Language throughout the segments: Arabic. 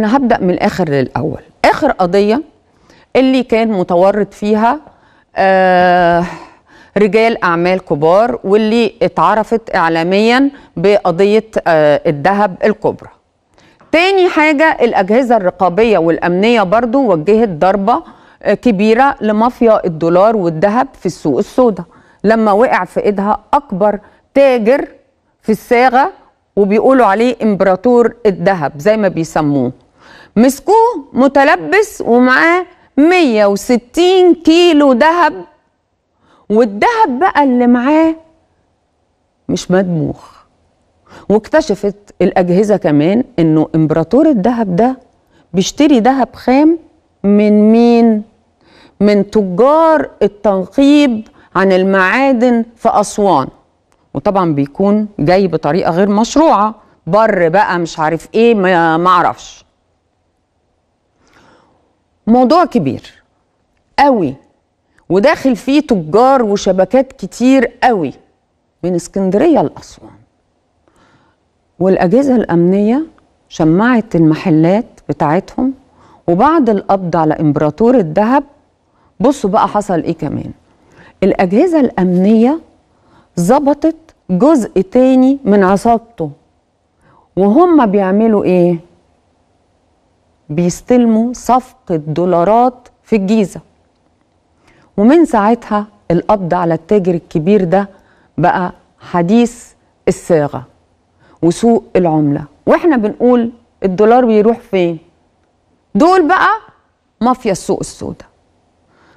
أنا هبدأ من الآخر للأول آخر قضية اللي كان متورط فيها آه رجال أعمال كبار واللي اتعرفت إعلاميا بقضية آه الذهب الكبرى تاني حاجة الأجهزة الرقابية والأمنية برضو وجهت ضربة آه كبيرة لمافيا الدولار والذهب في السوق السوداء لما وقع في إيدها أكبر تاجر في الساغة وبيقولوا عليه إمبراطور الذهب زي ما بيسموه مسكوه متلبس ومعاه 160 كيلو ذهب والذهب بقى اللي معاه مش مدموخ واكتشفت الأجهزة كمان إنه إمبراطور الذهب ده بيشتري ذهب خام من مين؟ من تجار التنقيب عن المعادن في أسوان وطبعا بيكون جاي بطريقة غير مشروعة بر بقى مش عارف إيه ما معرفش موضوع كبير قوي وداخل فيه تجار وشبكات كتير قوي من اسكندريه لاسوان والاجهزه الامنيه شمعت المحلات بتاعتهم وبعد القبض على امبراطور الذهب بصوا بقى حصل ايه كمان الاجهزه الامنيه ظبطت جزء تاني من عصابته وهم بيعملوا ايه بيستلموا صفقة دولارات في الجيزة ومن ساعتها القبض على التاجر الكبير ده بقى حديث الصاغة وسوق العملة واحنا بنقول الدولار بيروح فين دول بقى مافيا السوق السوداء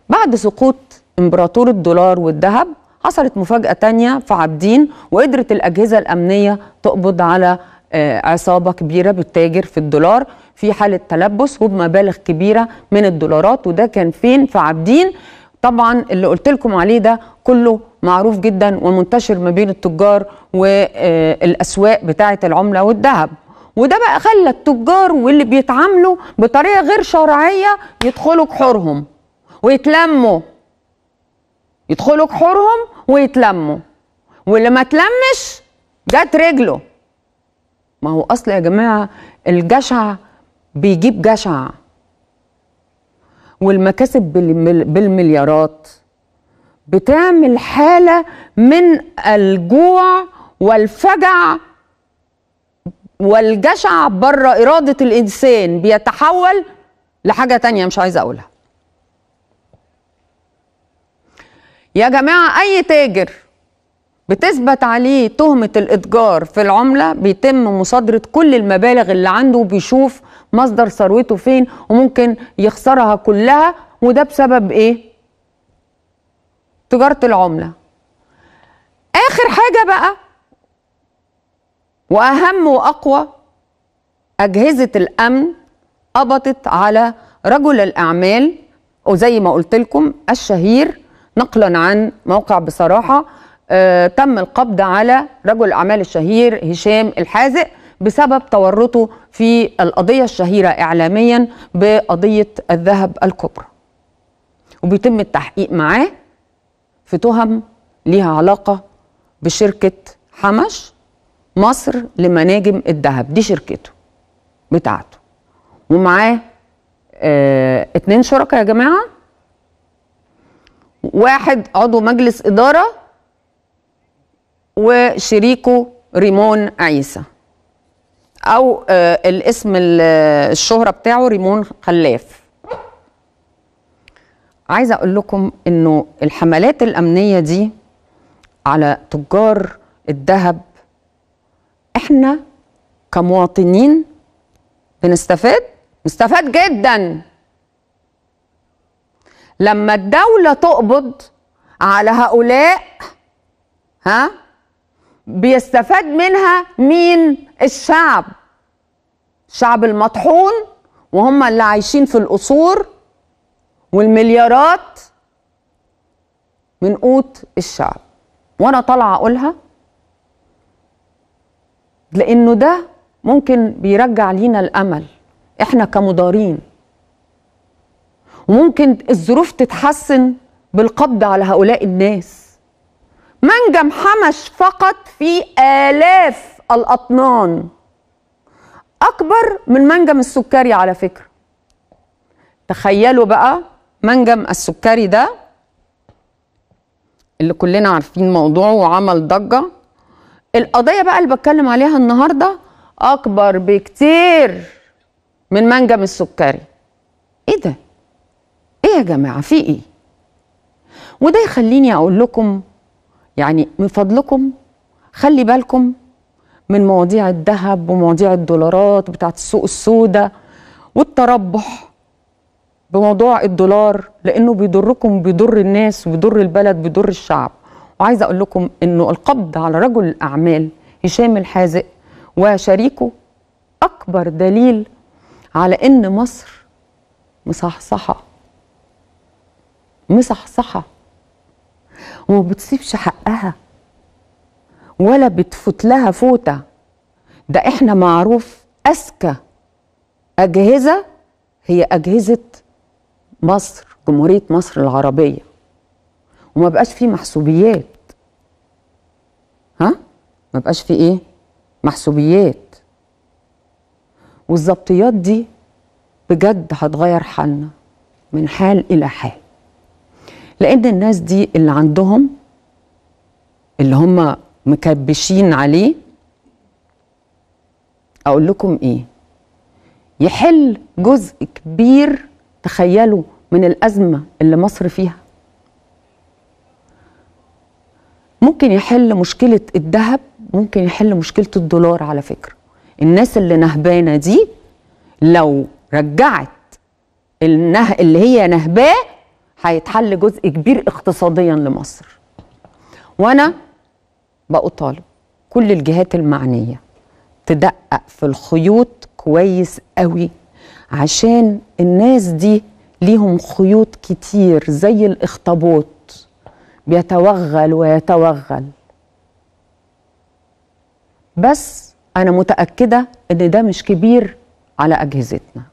بعد سقوط امبراطور الدولار والذهب حصلت مفاجأة تانية في عابدين وقدرت الأجهزة الأمنية تقبض على آه، عصابة كبيرة بالتاجر في الدولار في حاله تلبس وبمبالغ كبيره من الدولارات وده كان فين في عابدين طبعا اللي قلت لكم عليه ده كله معروف جدا ومنتشر ما بين التجار والاسواق بتاعه العمله والذهب وده بقى خلى التجار واللي بيتعاملوا بطريقه غير شرعيه يدخلوا كحورهم ويتلموا يدخلوا كحورهم ويتلموا واللي ما تلمش جت رجله ما هو اصل يا جماعه الجشع بيجيب جشع والمكاسب بالمليارات بتعمل حالة من الجوع والفجع والجشع بره إرادة الإنسان بيتحول لحاجة تانية مش عايزة أقولها يا جماعة أي تاجر بتثبت عليه تهمة الإتجار في العملة بيتم مصادرة كل المبالغ اللي عنده بيشوف مصدر ثروته فين وممكن يخسرها كلها وده بسبب إيه؟ تجارة العملة آخر حاجة بقى وأهم وأقوى أجهزة الأمن قبضت على رجل الأعمال وزي ما قلت لكم الشهير نقلا عن موقع بصراحة آه، تم القبض على رجل الأعمال الشهير هشام الحازق بسبب تورطه في القضية الشهيرة إعلاميا بقضية الذهب الكبرى وبيتم التحقيق معاه في تهم ليها علاقة بشركة حمش مصر لمناجم الذهب دي شركته بتاعته ومعاه اه اتنين شركاء يا جماعة واحد عضو مجلس إدارة وشريكه ريمون عيسى او آه، الاسم الشهره بتاعه ريمون خلاف عايزه اقول لكم انه الحملات الامنيه دي على تجار الذهب احنا كمواطنين بنستفاد نستفاد جدا لما الدوله تقبض على هؤلاء ها بيستفاد منها مين الشعب الشعب المطحون وهم اللي عايشين في القصور والمليارات من قوت الشعب وانا طالعه اقولها لانه ده ممكن بيرجع لينا الامل احنا كمدارين وممكن الظروف تتحسن بالقبض على هؤلاء الناس منجم حمش فقط في آلاف الأطنان أكبر من منجم السكري على فكرة تخيلوا بقى منجم السكري ده اللي كلنا عارفين موضوعه وعمل ضجة القضية بقى اللي بتكلم عليها النهاردة أكبر بكتير من منجم السكري إيه ده؟ إيه يا جماعة في إيه؟ وده يخليني أقول لكم يعني من فضلكم خلي بالكم من مواضيع الذهب ومواضيع الدولارات بتاعت السوق السوداء والتربح بموضوع الدولار لانه بيضركم بيضر الناس وبيضر البلد بيضر الشعب وعايزه اقول لكم انه القبض على رجل الاعمال هشام الحازق وشريكه اكبر دليل على ان مصر مصحصحه مصحصحه وما بتسيبش حقها ولا بتفوت لها فوتة ده احنا معروف أذكى أجهزة هي أجهزة مصر جمهورية مصر العربية وما بقاش فيه محسوبيات ها ما بقاش فيه ايه محسوبيات والظبطيات دي بجد هتغير حالنا من حال إلى حال لان الناس دي اللي عندهم اللي هم مكبشين عليه اقول لكم ايه يحل جزء كبير تخيلوا من الازمه اللي مصر فيها ممكن يحل مشكله الذهب ممكن يحل مشكله الدولار على فكره الناس اللي نهبانه دي لو رجعت النه... اللي هي نهباه هيتحل جزء كبير اقتصاديا لمصر وانا بأطالب كل الجهات المعنية تدقق في الخيوط كويس قوي عشان الناس دي ليهم خيوط كتير زي الاخطبوط بيتوغل ويتوغل بس انا متأكدة ان ده مش كبير على اجهزتنا